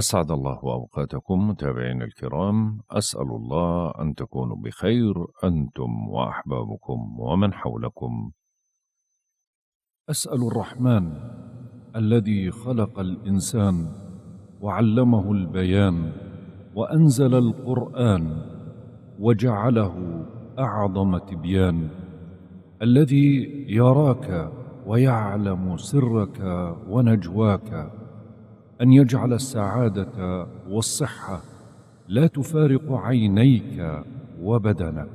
أسعد الله أوقاتكم متابعينا الكرام أسأل الله أن تكونوا بخير أنتم وأحبابكم ومن حولكم أسأل الرحمن الذي خلق الإنسان وعلمه البيان وأنزل القرآن وجعله أعظم تبيان الذي يراك ويعلم سرك ونجواك ان يجعل السعاده والصحه لا تفارق عينيك وبدنك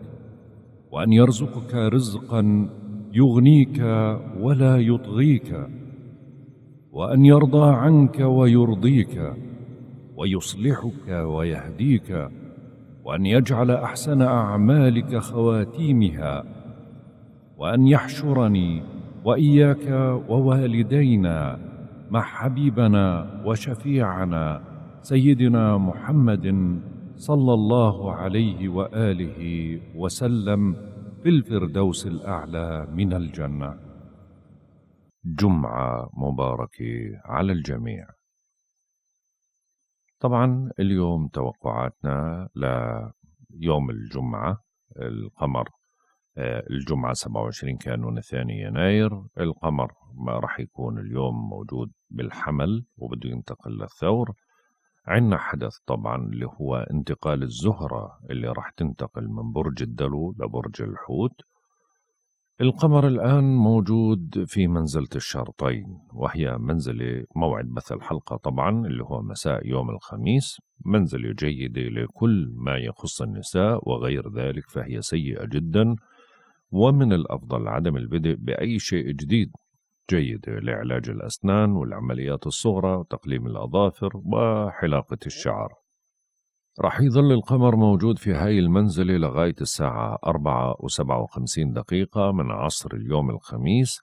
وان يرزقك رزقا يغنيك ولا يطغيك وان يرضى عنك ويرضيك ويصلحك ويهديك وان يجعل احسن اعمالك خواتيمها وان يحشرني واياك ووالدينا مع حبيبنا وشفيعنا سيدنا محمد صلى الله عليه واله وسلم في الفردوس الاعلى من الجنه جمعه مباركه على الجميع طبعا اليوم توقعاتنا ليوم الجمعه القمر الجمعة 27 كانون الثاني يناير القمر ما راح يكون اليوم موجود بالحمل وبده ينتقل للثور عندنا حدث طبعا اللي هو انتقال الزهرة اللي راح تنتقل من برج الدلو لبرج الحوت القمر الآن موجود في منزلة الشرطين وهي منزلة موعد بث الحلقة طبعا اللي هو مساء يوم الخميس منزلة جيدة لكل ما يخص النساء وغير ذلك فهي سيئة جداً ومن الأفضل عدم البدء بأي شيء جديد جيد لعلاج الأسنان والعمليات الصغرى وتقليم الأظافر وحلاقة الشعر رح يظل القمر موجود في هاي المنزلة لغاية الساعة أربعة وسبعة وخمسين دقيقة من عصر اليوم الخميس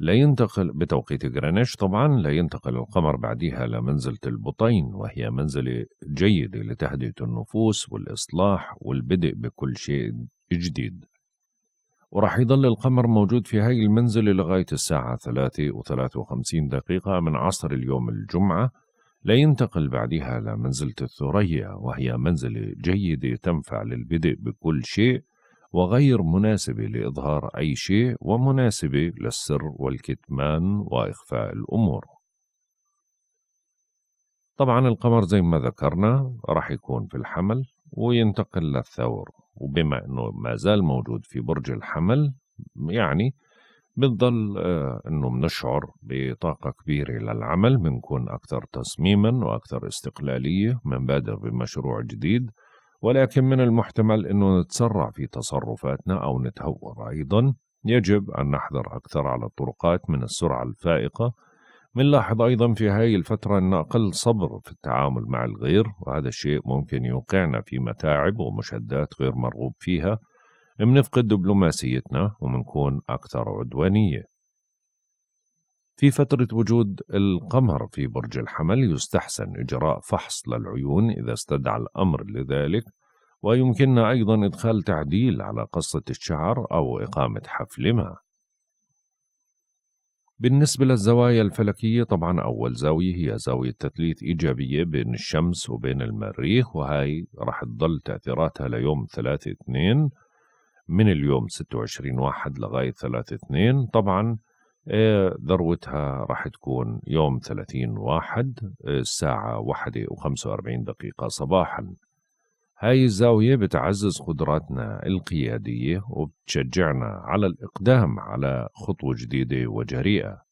لينتقل بتوقيت غرينتش طبعا لينتقل القمر بعدها لمنزلة البطين وهي منزلة جيدة لتهدئة النفوس والإصلاح والبدء بكل شيء جديد وراح يضل القمر موجود في هاي المنزلة لغاية الساعة 3 و53 دقيقة من عصر اليوم الجمعة لينتقل بعدها لمنزلة الثريا وهي منزلة جيدة تنفع للبدء بكل شيء وغير مناسبة لإظهار أي شيء ومناسبة للسر والكتمان وإخفاء الأمور طبعا القمر زي ما ذكرنا راح يكون في الحمل وينتقل للثور وبما أنه ما زال موجود في برج الحمل يعني بنضل آه، أنه بنشعر بطاقة كبيرة للعمل بنكون أكثر تصميما وأكثر استقلالية بنبادر بمشروع جديد ولكن من المحتمل أنه نتسرع في تصرفاتنا أو نتهور أيضا يجب أن نحذر أكثر على الطرقات من السرعة الفائقة منلاحظ أيضا في هاي الفترة أن أقل صبر في التعامل مع الغير وهذا الشيء ممكن يوقعنا في متاعب ومشدات غير مرغوب فيها بنفقد دبلوماسيتنا وبنكون أكثر عدوانية في فترة وجود القمر في برج الحمل يستحسن إجراء فحص للعيون إذا استدعى الأمر لذلك ويمكننا أيضا إدخال تعديل على قصة الشعر أو إقامة حفل ما بالنسبة للزوايا الفلكية طبعا أول زاوية هي زاوية تثليث إيجابية بين الشمس وبين المريخ وهي رح تضل تأثيراتها ليوم 3 2 من اليوم 26 واحد لغاية 3 2 طبعا آه، ذروتها رح تكون يوم 30 واحد آه، الساعة 1 و45 دقيقة صباحا هاي الزاوية بتعزز قدراتنا القيادية وبتشجعنا على الإقدام على خطوة جديدة وجريئة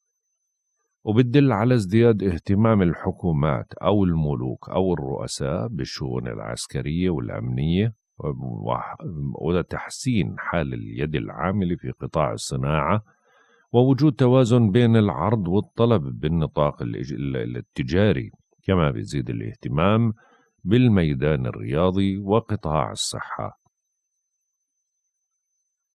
وبتدل على ازدياد اهتمام الحكومات أو الملوك أو الرؤساء بالشؤون العسكرية والأمنية وتحسين حال اليد العاملة في قطاع الصناعة ووجود توازن بين العرض والطلب بالنطاق التجاري كما بيزيد الاهتمام بالميدان الرياضي وقطاع الصحة.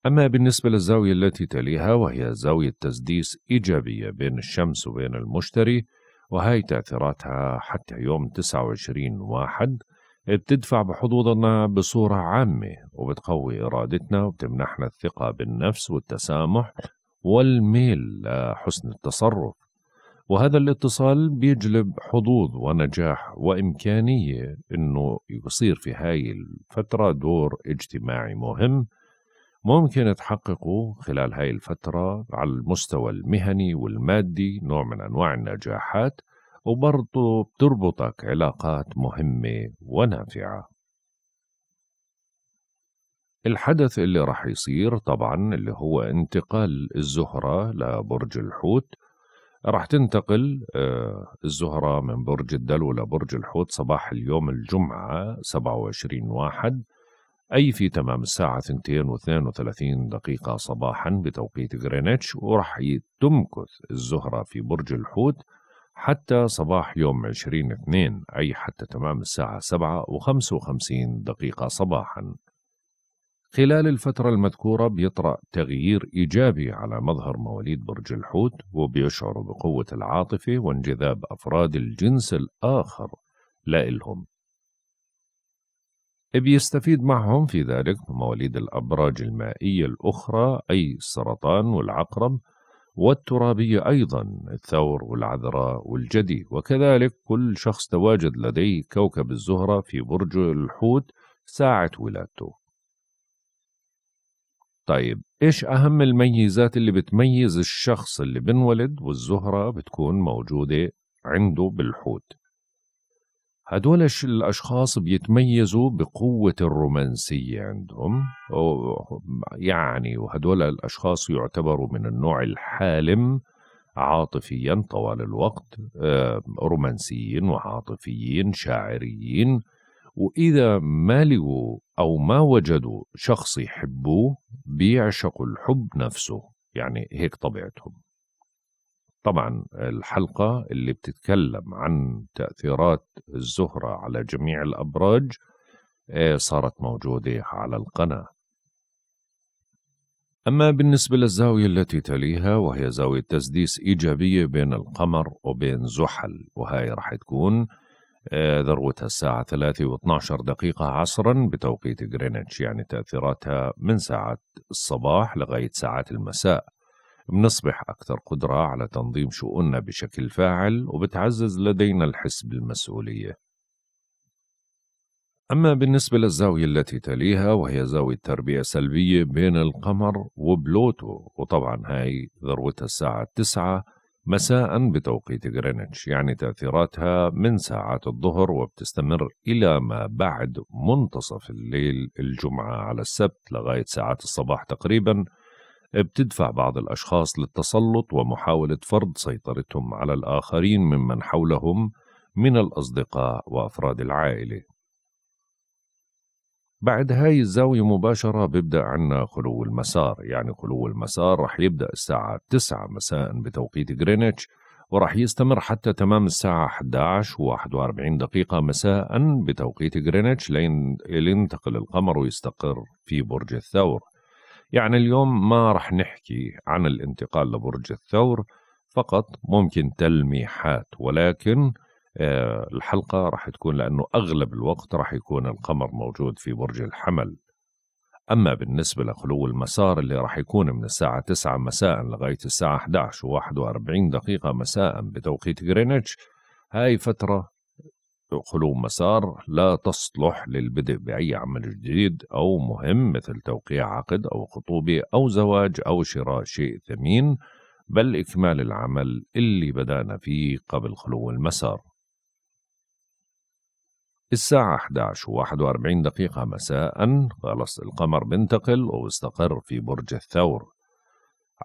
أما بالنسبة للزاوية التي تليها وهي زاوية تسديس إيجابية بين الشمس وبين المشتري وهي تأثيراتها حتى يوم 29 واحد بتدفع بحظوظنا بصورة عامة وبتقوي إرادتنا وبتمنحنا الثقة بالنفس والتسامح والميل لحسن التصرف وهذا الاتصال بيجلب حظوظ ونجاح وإمكانية إنه يصير في هاي الفترة دور اجتماعي مهم ممكن تحققه خلال هاي الفترة على المستوى المهني والمادي نوع من أنواع النجاحات وبرضه بتربطك علاقات مهمة ونافعة الحدث اللي رح يصير طبعا اللي هو انتقال الزهرة لبرج الحوت راح تنتقل آه، الزهرة من برج الدلو لبرج الحوت صباح اليوم الجمعة 27 واحد أي في تمام الساعة 2 32 دقيقة صباحا بتوقيت غرينتش وراح تمكث الزهرة في برج الحوت حتى صباح يوم 20 2 أي حتى تمام الساعة 7 و 55 دقيقة صباحاً خلال الفترة المذكورة بيطرأ تغيير إيجابي على مظهر مواليد برج الحوت وبيشعروا بقوة العاطفة وانجذاب أفراد الجنس الآخر لإلهم بيستفيد معهم في ذلك مواليد الأبراج المائية الأخرى أي السرطان والعقرب والترابية أيضا الثور والعذراء والجدي وكذلك كل شخص تواجد لديه كوكب الزهرة في برج الحوت ساعة ولادته طيب ايش اهم الميزات اللي بتميز الشخص اللي بنولد والزهرة بتكون موجودة عنده بالحوت هدول الأشخاص بيتميزوا بقوة الرومانسية عندهم يعني وهدول الأشخاص يعتبروا من النوع الحالم عاطفيا طوال الوقت آه، رومانسيين وعاطفيين شاعريين وإذا ما لقوا أو ما وجدوا شخص يحبوه بيعشقوا الحب نفسه يعني هيك طبيعتهم طبعا الحلقة اللي بتتكلم عن تأثيرات الزهرة على جميع الأبراج آه، صارت موجودة على القناة أما بالنسبة للزاوية التي تليها وهي زاوية تسديس إيجابية بين القمر وبين زحل وهي رح تكون ذروتها الساعة 3 و12 دقيقة عصرا بتوقيت جرينتش يعني تأثيراتها من ساعات الصباح لغاية ساعات المساء بنصبح أكثر قدرة على تنظيم شؤوننا بشكل فاعل وبتعزز لدينا الحس بالمسؤولية أما بالنسبة للزاوية التي تليها وهي زاوية تربية سلبية بين القمر وبلوتو وطبعا هاي ذروتها الساعة 9 مساء بتوقيت غرينتش يعني تأثيراتها من ساعات الظهر وبتستمر إلى ما بعد منتصف الليل الجمعة على السبت لغاية ساعات الصباح تقريبا بتدفع بعض الأشخاص للتسلط ومحاولة فرض سيطرتهم على الآخرين ممن حولهم من الأصدقاء وأفراد العائلة بعد هاي الزاوية مباشرة بيبدأ عنا خلو المسار يعني خلو المسار رح يبدأ الساعة 9 مساء بتوقيت غرينتش ورح يستمر حتى تمام الساعة 11 و41 دقيقة مساء بتوقيت غرينتش لين ينتقل القمر ويستقر في برج الثور يعني اليوم ما رح نحكي عن الانتقال لبرج الثور فقط ممكن تلميحات ولكن آه، الحلقة راح تكون لأنه أغلب الوقت راح يكون القمر موجود في برج الحمل أما بالنسبة لخلو المسار اللي راح يكون من الساعة 9 مساء لغاية الساعة 11 و 41 دقيقة مساء بتوقيت غرينتش هاي فترة خلو مسار لا تصلح للبدء بأي عمل جديد أو مهم مثل توقيع عقد أو خطوبة أو زواج أو شراء شيء ثمين بل إكمال العمل اللي بدأنا فيه قبل خلو المسار الساعة 11 و 41 دقيقة مساء خلص القمر بنتقل واستقر في برج الثور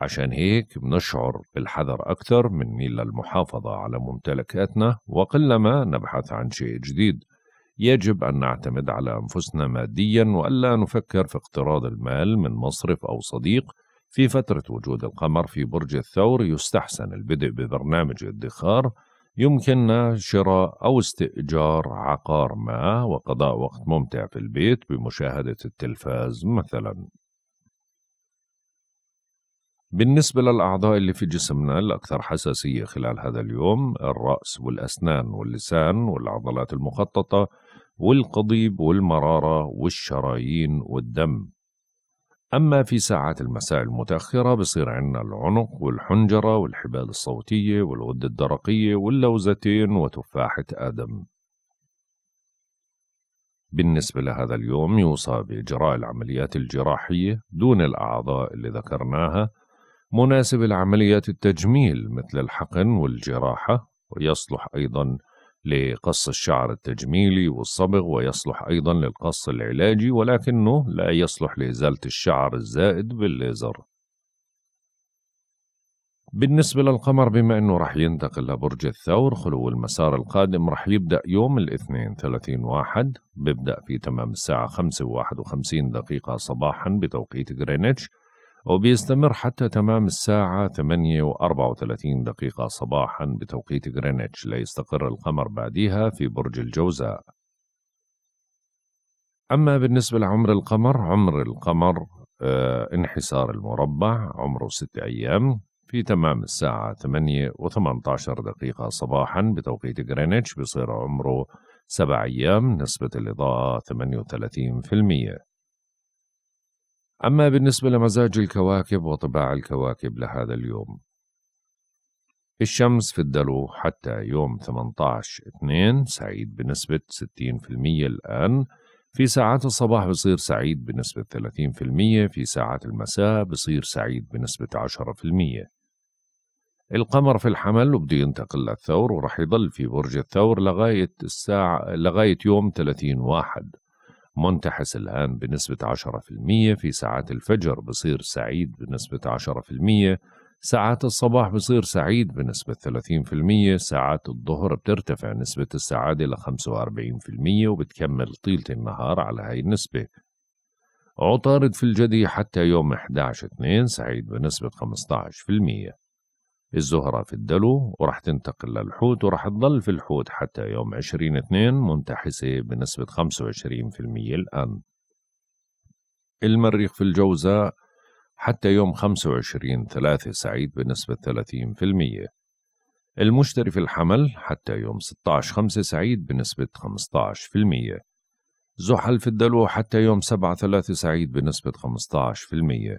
عشان هيك بنشعر بالحذر أكثر من ميل للمحافظة على ممتلكاتنا وقلما نبحث عن شيء جديد يجب أن نعتمد على أنفسنا ماديا وألا نفكر في اقتراض المال من مصرف أو صديق في فترة وجود القمر في برج الثور يستحسن البدء ببرنامج ادخار يمكننا شراء أو استئجار عقار ما وقضاء وقت ممتع في البيت بمشاهدة التلفاز مثلا بالنسبة للأعضاء اللي في جسمنا الأكثر حساسية خلال هذا اليوم الرأس والأسنان واللسان والعضلات المخططة والقضيب والمرارة والشرايين والدم أما في ساعات المساء المتأخرة بصير عندنا العنق والحنجرة والحبال الصوتية والغدة الدرقية واللوزتين وتفاحة آدم بالنسبة لهذا اليوم يوصى بإجراء العمليات الجراحية دون الأعضاء اللي ذكرناها مناسبة لعمليات التجميل مثل الحقن والجراحة ويصلح أيضا لقص الشعر التجميلي والصبغ ويصلح أيضا للقص العلاجي ولكنه لا يصلح لإزالة الشعر الزائد بالليزر بالنسبة للقمر بما أنه رح ينتقل لبرج الثور خلو المسار القادم رح يبدأ يوم الاثنين 30 واحد بيبدأ في تمام الساعة خمسة وواحد وخمسين دقيقة صباحا بتوقيت غرينتش وبيستمر حتى تمام الساعة 8 و 34 دقيقة صباحا بتوقيت غرينتش ليستقر القمر بعدها في برج الجوزاء أما بالنسبة لعمر القمر عمر القمر آه انحسار المربع عمره ست أيام في تمام الساعة 8 و 18 دقيقة صباحا بتوقيت غرينتش بصير عمره سبع أيام نسبة الإضاءة 38% أما بالنسبة لمزاج الكواكب وطباع الكواكب لهذا اليوم الشمس في الدلو حتى يوم 18/2 سعيد بنسبة 60% الآن في ساعات الصباح بصير سعيد بنسبة 30% في ساعات المساء بصير سعيد بنسبة 10% القمر في الحمل وبده ينتقل للثور ورح يضل في برج الثور لغاية الساعة لغاية يوم 30 واحد منتحس الآن بنسبة 10% في ساعات الفجر بصير سعيد بنسبة 10% ساعات الصباح بصير سعيد بنسبة 30% ساعات الظهر بترتفع نسبة السعادة ل 45% وبتكمل طيلة النهار على هاي النسبة عطارد في الجدي حتى يوم 11 2 سعيد بنسبة 15% الزهرة في الدلو ورح تنتقل للحوت ورح تضل في الحوت حتى يوم عشرين اثنين منتحسة بنسبة 25% الآن المريخ في الجوزاء حتى يوم 25 ثلاثة سعيد بنسبة 30% المشتري في الحمل حتى يوم 16 خمسة سعيد بنسبة 15% زحل في الدلو حتى يوم 7 ثلاثة سعيد بنسبة 15%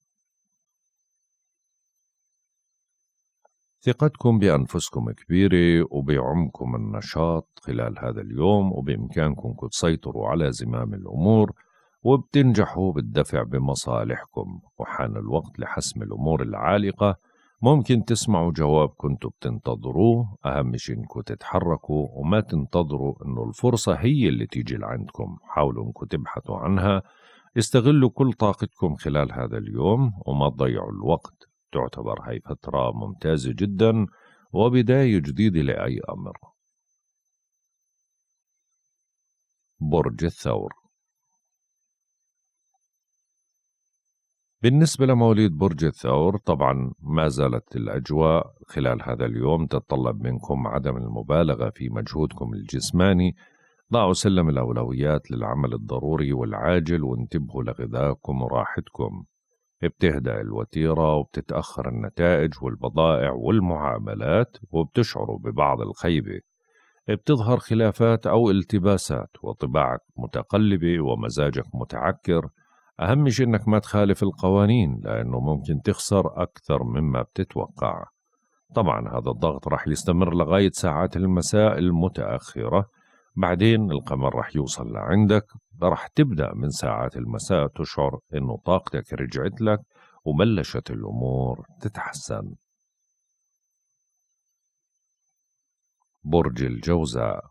ثقتكم بأنفسكم كبيرة وبعمكم النشاط خلال هذا اليوم وبإمكانكم تسيطروا على زمام الأمور وبتنجحوا بالدفع بمصالحكم وحان الوقت لحسم الأمور العالقة ممكن تسمعوا جواب كنتوا بتنتظروه أهم شيء إنكم تتحركوا وما تنتظروا إنه الفرصة هي اللي تيجي لعندكم حاولوا إنكم تبحثوا عنها استغلوا كل طاقتكم خلال هذا اليوم وما تضيعوا الوقت تعتبر هاي فترة ممتازة جدا وبداية جديدة لأي أمر برج الثور بالنسبة لمواليد برج الثور طبعا ما زالت الأجواء خلال هذا اليوم تتطلب منكم عدم المبالغة في مجهودكم الجسماني ضعوا سلم الأولويات للعمل الضروري والعاجل وانتبهوا لغذائكم وراحتكم بتهدأ الوتيرة وبتتأخر النتائج والبضائع والمعاملات وبتشعر ببعض الخيبة بتظهر خلافات أو التباسات وطباعك متقلبة ومزاجك متعكر أهم شيء إنك ما تخالف القوانين لأنه ممكن تخسر أكثر مما بتتوقع طبعا هذا الضغط رح يستمر لغاية ساعات المساء المتأخرة بعدين القمر رح يوصل لعندك رح تبدأ من ساعات المساء تشعر إنه طاقتك رجعت لك وبلشت الأمور تتحسن برج الجوزاء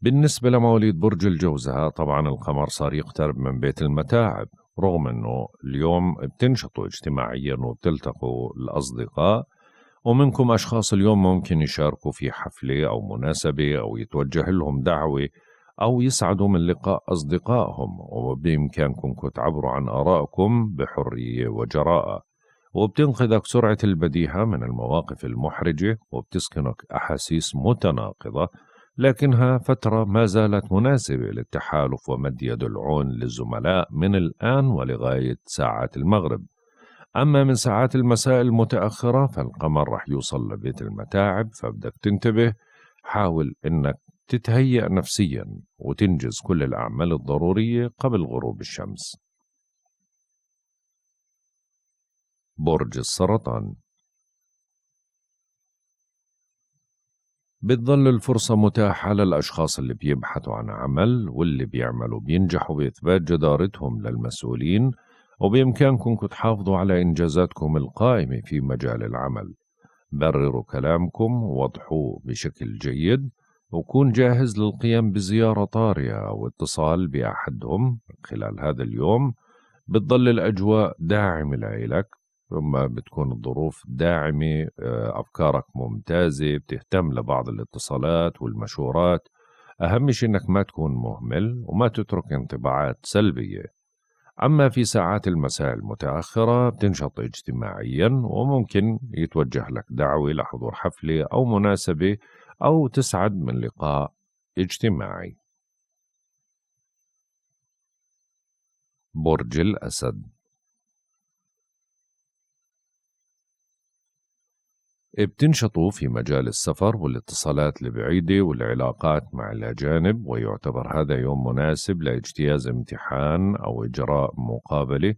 بالنسبة لمواليد برج الجوزاء طبعا القمر صار يقترب من بيت المتاعب رغم انه اليوم بتنشطوا اجتماعيا وبتلتقوا الاصدقاء ومنكم أشخاص اليوم ممكن يشاركوا في حفلة أو مناسبة أو يتوجه لهم دعوة أو يسعدوا من لقاء أصدقائهم وبإمكانكم تعبروا عن آرائكم بحرية وجراءة وبتنقذك سرعة البديهة من المواقف المحرجة وبتسكنك أحاسيس متناقضة لكنها فترة ما زالت مناسبة للتحالف ومد يد العون للزملاء من الآن ولغاية ساعات المغرب أما من ساعات المساء المتأخرة فالقمر رح يوصل لبيت المتاعب فبدك تنتبه حاول إنك تتهيأ نفسيا وتنجز كل الأعمال الضرورية قبل غروب الشمس برج السرطان بتظل الفرصة متاحة للأشخاص اللي بيبحثوا عن عمل واللي بيعملوا بينجحوا بإثبات جدارتهم للمسؤولين وبإمكانكم تحافظوا على إنجازاتكم القائمة في مجال العمل برروا كلامكم ووضحوه بشكل جيد وكون جاهز للقيام بزيارة طارئة أو اتصال بأحدهم خلال هذا اليوم بتضل الأجواء داعمة لإلك ثم بتكون الظروف داعمة آه، أفكارك ممتازة بتهتم لبعض الاتصالات والمشورات أهم شيء إنك ما تكون مهمل وما تترك انطباعات سلبية أما في ساعات المساء المتأخرة بتنشط اجتماعيا وممكن يتوجه لك دعوة لحضور حفلة أو مناسبة أو تسعد من لقاء اجتماعي برج الأسد بتنشطوا في مجال السفر والاتصالات البعيدة والعلاقات مع الأجانب ويعتبر هذا يوم مناسب لاجتياز امتحان أو إجراء مقابلة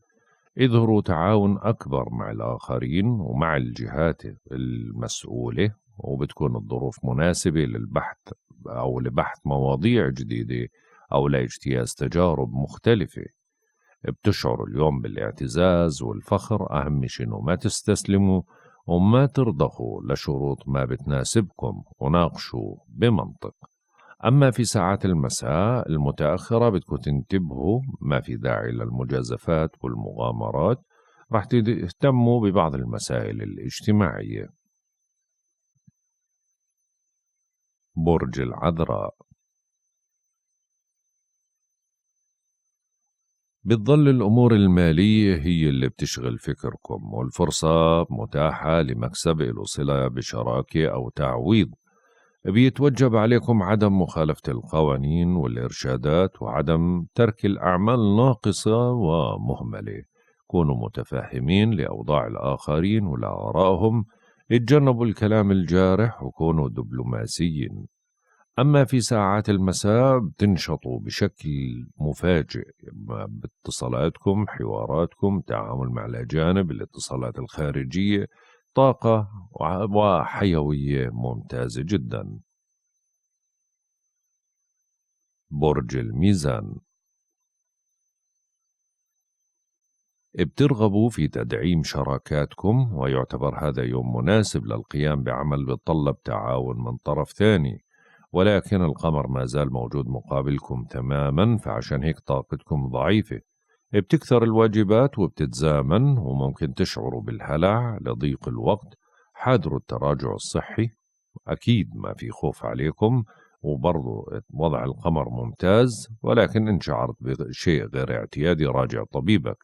اظهروا تعاون أكبر مع الآخرين ومع الجهات المسؤولة وبتكون الظروف مناسبة للبحث أو لبحث مواضيع جديدة أو لاجتياز تجارب مختلفة بتشعر اليوم بالاعتزاز والفخر أهم شيء ما تستسلموا وما ترضخوا لشروط ما بتناسبكم وناقشوا بمنطق أما في ساعات المساء المتأخرة بدكم تنتبهوا ما في داعي للمجازفات والمغامرات رح تهتموا ببعض المسائل الاجتماعية برج العذراء بتظل الأمور المالية هي اللي بتشغل فكركم والفرصة متاحة لمكسب له صلة بشراكة أو تعويض بيتوجب عليكم عدم مخالفة القوانين والإرشادات وعدم ترك الأعمال ناقصة ومهملة كونوا متفاهمين لأوضاع الآخرين ولآرائهم اتجنبوا الكلام الجارح وكونوا دبلوماسيين أما في ساعات المساء بتنشطوا بشكل مفاجئ باتصالاتكم حواراتكم تعامل مع الأجانب الاتصالات الخارجية طاقة وحيوية ممتازة جدا برج الميزان بترغبوا في تدعيم شراكاتكم ويعتبر هذا يوم مناسب للقيام بعمل بتطلب تعاون من طرف ثاني ولكن القمر ما زال موجود مقابلكم تماما فعشان هيك طاقتكم ضعيفة بتكثر الواجبات وبتتزامن وممكن تشعروا بالهلع لضيق الوقت حاذروا التراجع الصحي أكيد ما في خوف عليكم وبرضه وضع القمر ممتاز ولكن إن شعرت بشيء غير اعتيادي راجع طبيبك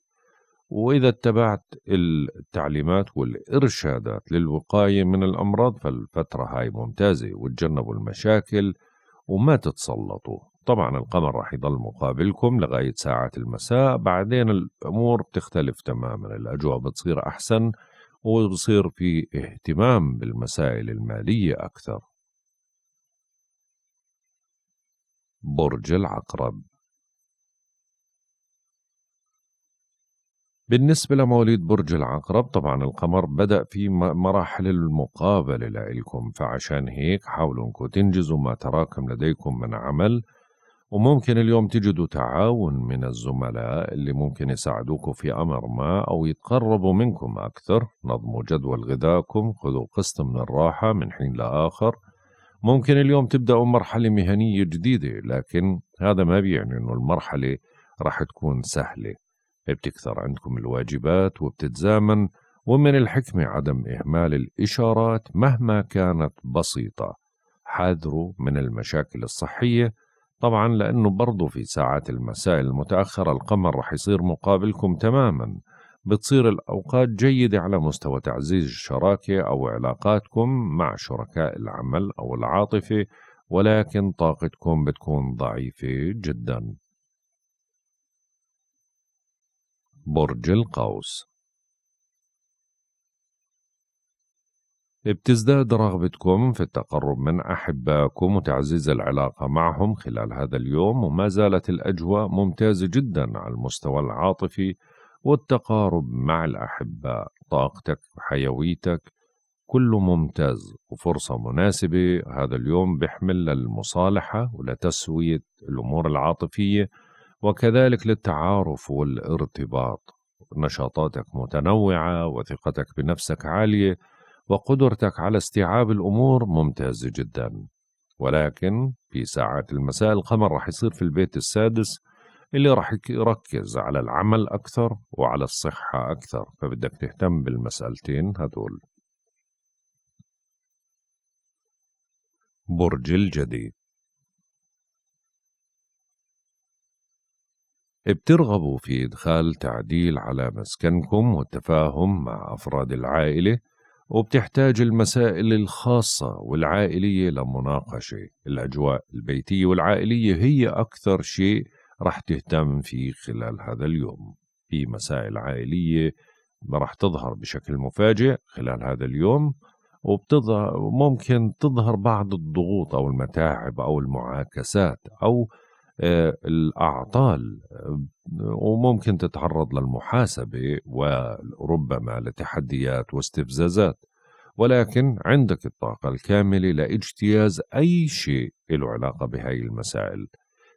وإذا اتبعت التعليمات والإرشادات للوقاية من الأمراض فالفترة هاي ممتازة وتجنبوا المشاكل وما تتسلطوا طبعا القمر راح يضل مقابلكم لغاية ساعة المساء بعدين الأمور بتختلف تماما الأجواء بتصير أحسن وبصير في اهتمام بالمسائل المالية أكثر برج العقرب بالنسبة لمواليد برج العقرب طبعا القمر بدأ في مراحل المقابلة لإلكم فعشان هيك حاولوا انكم تنجزوا ما تراكم لديكم من عمل وممكن اليوم تجدوا تعاون من الزملاء اللي ممكن يساعدوكم في أمر ما أو يتقربوا منكم أكثر نظموا جدول غذائكم خذوا قسط من الراحة من حين لآخر ممكن اليوم تبدأوا مرحلة مهنية جديدة لكن هذا ما بيعني أنه المرحلة راح تكون سهلة بتكثر عندكم الواجبات وبتتزامن ومن الحكمة عدم إهمال الإشارات مهما كانت بسيطة حذروا من المشاكل الصحية طبعا لأنه برضو في ساعات المساء المتأخرة القمر رح يصير مقابلكم تماما بتصير الأوقات جيدة على مستوى تعزيز الشراكة أو علاقاتكم مع شركاء العمل أو العاطفة ولكن طاقتكم بتكون ضعيفة جداً برج القوس بتزداد رغبتكم في التقرب من أحبائكم وتعزيز العلاقة معهم خلال هذا اليوم وما زالت الأجواء ممتازة جدا على المستوى العاطفي والتقارب مع الأحباء طاقتك حيويتك كله ممتاز وفرصة مناسبة هذا اليوم بيحمل للمصالحة ولتسوية الأمور العاطفية وكذلك للتعارف والارتباط نشاطاتك متنوعة وثقتك بنفسك عالية وقدرتك على استيعاب الأمور ممتازة جدا ولكن في ساعات المساء القمر رح يصير في البيت السادس اللي رح يركز على العمل أكثر وعلى الصحة أكثر فبدك تهتم بالمسألتين هدول برج الجديد بترغبوا في إدخال تعديل على مسكنكم والتفاهم مع أفراد العائلة وبتحتاج المسائل الخاصة والعائلية لمناقشة الأجواء البيتية والعائلية هي أكثر شيء رح تهتم فيه خلال هذا اليوم في مسائل عائلية رح تظهر بشكل مفاجئ خلال هذا اليوم وبتظهر ممكن تظهر بعض الضغوط أو المتاعب أو المعاكسات أو الأعطال آه، وممكن تتعرض للمحاسبة وربما لتحديات واستفزازات ولكن عندك الطاقة الكاملة لاجتياز أي شيء له علاقة بهاي المسائل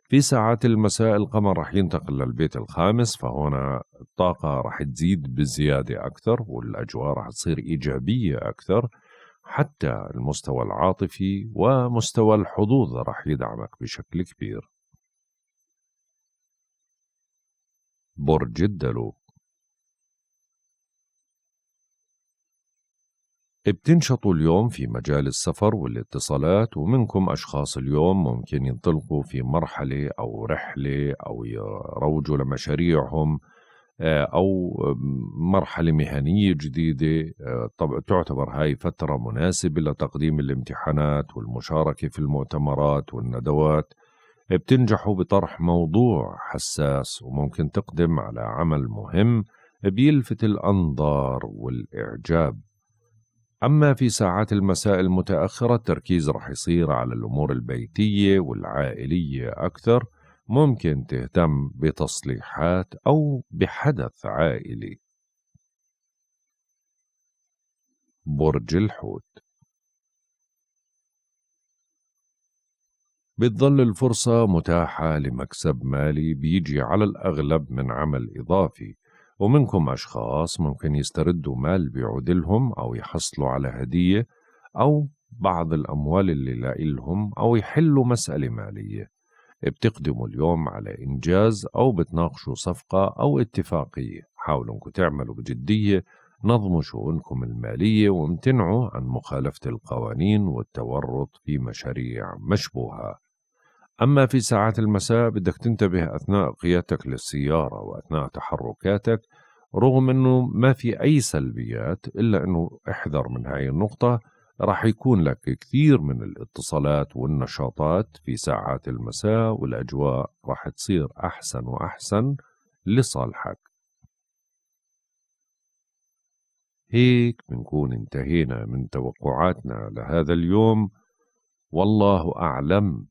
في ساعات المساء القمر رح ينتقل للبيت الخامس فهنا الطاقة رح تزيد بزيادة أكثر والأجواء رح تصير إيجابية أكثر حتى المستوى العاطفي ومستوى الحظوظ رح يدعمك بشكل كبير برج الدلو بتنشطوا اليوم في مجال السفر والاتصالات ومنكم أشخاص اليوم ممكن ينطلقوا في مرحلة أو رحلة أو يروجوا لمشاريعهم آه، أو مرحلة مهنية جديدة آه، طبعا تعتبر هاي فترة مناسبة لتقديم الامتحانات والمشاركة في المؤتمرات والندوات بتنجحوا بطرح موضوع حساس وممكن تقدم على عمل مهم بيلفت الأنظار والإعجاب أما في ساعات المساء المتأخرة التركيز رح يصير على الأمور البيتية والعائلية أكثر ممكن تهتم بتصليحات أو بحدث عائلي برج الحوت بتظل الفرصة متاحة لمكسب مالي بيجي على الأغلب من عمل إضافي ومنكم أشخاص ممكن يستردوا مال بيعودلهم أو يحصلوا على هدية أو بعض الأموال اللي لائلهم أو يحلوا مسألة مالية بتقدموا اليوم على إنجاز أو بتناقشوا صفقة أو اتفاقية حاولوا أنكم تعملوا بجدية نظموا شؤونكم المالية وامتنعوا عن مخالفة القوانين والتورط في مشاريع مشبوهة أما في ساعات المساء بدك تنتبه أثناء قيادتك للسيارة وأثناء تحركاتك رغم أنه ما في أي سلبيات إلا أنه احذر من هاي النقطة راح يكون لك كثير من الاتصالات والنشاطات في ساعات المساء والأجواء راح تصير أحسن وأحسن لصالحك هيك بنكون انتهينا من توقعاتنا لهذا اليوم والله أعلم